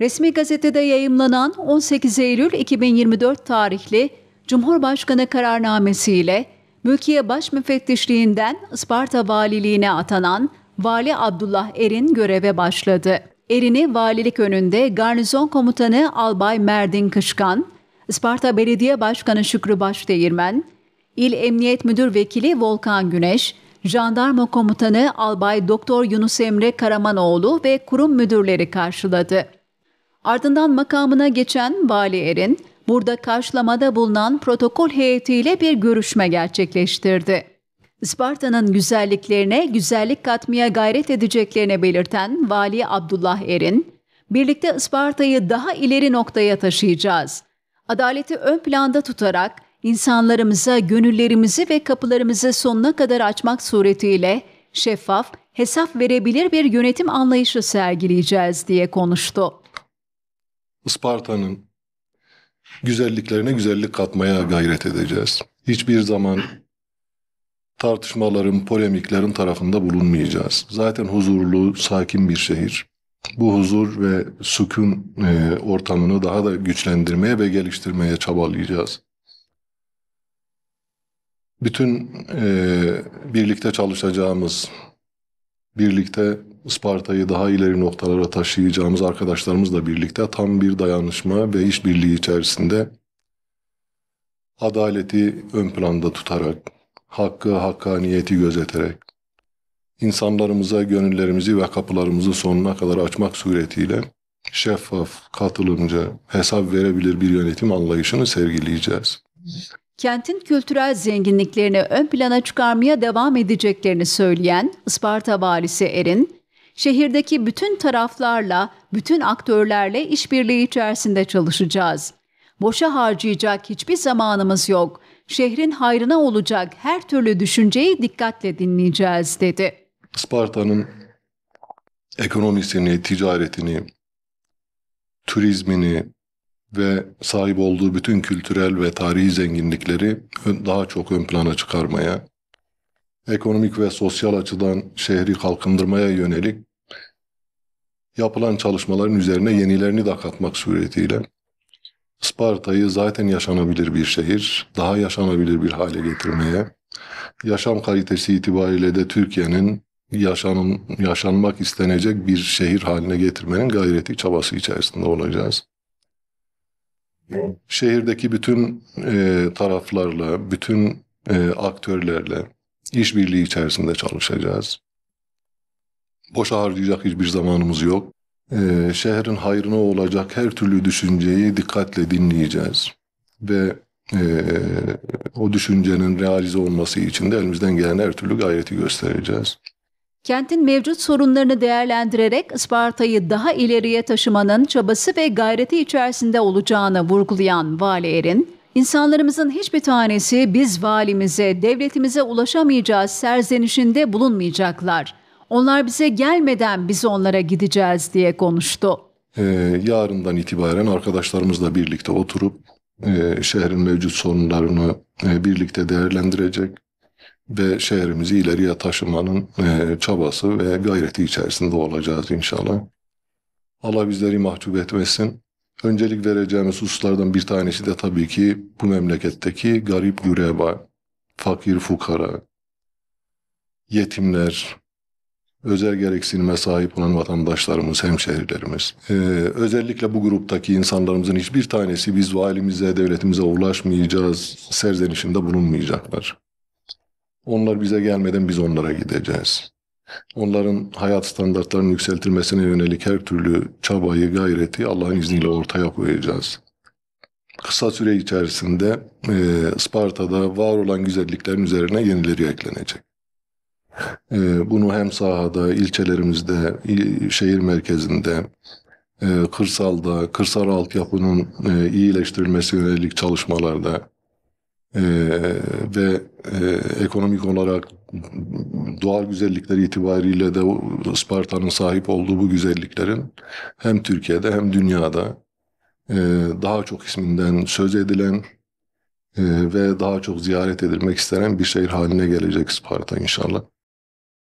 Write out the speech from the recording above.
Resmi gazetede yayımlanan 18 Eylül 2024 tarihli Cumhurbaşkanı kararnamesiyle Mülkiye Baş Müfettişliğinden Isparta Valiliğine atanan Vali Abdullah Erin göreve başladı. Erin'i valilik önünde garnizon komutanı Albay Merdin Kışkan, Isparta Belediye Başkanı Şükrü Başdeğirmen, İl Emniyet Müdür Vekili Volkan Güneş, Jandarma Komutanı Albay Doktor Yunus Emre Karamanoğlu ve kurum müdürleri karşıladı. Ardından makamına geçen Vali Erin, burada karşılamada bulunan protokol heyetiyle bir görüşme gerçekleştirdi. Isparta'nın güzelliklerine güzellik katmaya gayret edeceklerini belirten Vali Abdullah Erin, birlikte Isparta'yı daha ileri noktaya taşıyacağız. Adaleti ön planda tutarak insanlarımıza gönüllerimizi ve kapılarımızı sonuna kadar açmak suretiyle şeffaf, hesap verebilir bir yönetim anlayışı sergileyeceğiz diye konuştu. Isparta'nın güzelliklerine güzellik katmaya gayret edeceğiz. Hiçbir zaman tartışmaların, polemiklerin tarafında bulunmayacağız. Zaten huzurlu, sakin bir şehir. Bu huzur ve sükun e, ortamını daha da güçlendirmeye ve geliştirmeye çabalayacağız. Bütün e, birlikte çalışacağımız, birlikte Isparta'yı daha ileri noktalara taşıyacağımız arkadaşlarımızla birlikte tam bir dayanışma ve işbirliği içerisinde adaleti ön planda tutarak, hakkı hakkaniyeti gözeterek, insanlarımıza gönüllerimizi ve kapılarımızı sonuna kadar açmak suretiyle şeffaf, katılımcı, hesap verebilir bir yönetim anlayışını sergileyeceğiz. Kentin kültürel zenginliklerini ön plana çıkarmaya devam edeceklerini söyleyen Isparta valisi Erin, şehirdeki bütün taraflarla, bütün aktörlerle işbirliği içerisinde çalışacağız. Boşa harcayacak hiçbir zamanımız yok. Şehrin hayrına olacak her türlü düşünceyi dikkatle dinleyeceğiz dedi. Sparta'nın ekonomisini, ticaretini, turizmini ve sahip olduğu bütün kültürel ve tarihi zenginlikleri daha çok ön plana çıkarmaya, ekonomik ve sosyal açıdan şehri kalkındırmaya yönelik yapılan çalışmaların üzerine yenilerini de katmak suretiyle Sparta'yı zaten yaşanabilir bir şehir, daha yaşanabilir bir hale getirmeye, yaşam kalitesi itibariyle de Türkiye'nin yaşanım, yaşanmak istenecek bir şehir haline getirmenin gayreti çabası içerisinde olacağız. Şehirdeki bütün e, taraflarla, bütün e, aktörlerle, işbirliği içerisinde çalışacağız. Boş harcayacak hiçbir zamanımız yok. Ee, şehrin hayrına olacak her türlü düşünceyi dikkatle dinleyeceğiz. Ve e, o düşüncenin realize olması için de elimizden gelen her türlü gayreti göstereceğiz. Kentin mevcut sorunlarını değerlendirerek Isparta'yı daha ileriye taşımanın çabası ve gayreti içerisinde olacağını vurgulayan Vali Erin, İnsanlarımızın hiçbir tanesi biz valimize, devletimize ulaşamayacağız serzenişinde bulunmayacaklar. Onlar bize gelmeden biz onlara gideceğiz diye konuştu. Ee, yarından itibaren arkadaşlarımızla birlikte oturup e, şehrin mevcut sorunlarını e, birlikte değerlendirecek ve şehrimizi ileriye taşımanın e, çabası ve gayreti içerisinde olacağız inşallah. Allah bizleri mahcup etmesin öncelik vereceğimiz hususlardan bir tanesi de tabii ki bu memleketteki garip güreba, fakir fukara, yetimler, özel gereksinime sahip olan vatandaşlarımız, hemşehrilerimiz. Ee, özellikle bu gruptaki insanlarımızın hiçbir tanesi biz valimize, devletimize ulaşmayacağız, serzenişinde bulunmayacaklar. Onlar bize gelmeden biz onlara gideceğiz. Onların hayat standartlarının yükseltilmesine yönelik her türlü çabayı, gayreti Allah'ın izniyle ortaya koyacağız. Kısa süre içerisinde e, Sparta'da var olan güzelliklerin üzerine yenileri eklenecek. E, bunu hem sahada, ilçelerimizde, il, şehir merkezinde, e, kırsalda, kırsal altyapının e, iyileştirilmesi yönelik çalışmalarda, e, ve e, ekonomik olarak doğal güzellikleri itibariyle de Sparta'nın sahip olduğu bu güzelliklerin hem Türkiye'de hem dünyada e, daha çok isminden söz edilen e, ve daha çok ziyaret edilmek istenen bir şehir haline gelecek Sparta inşallah.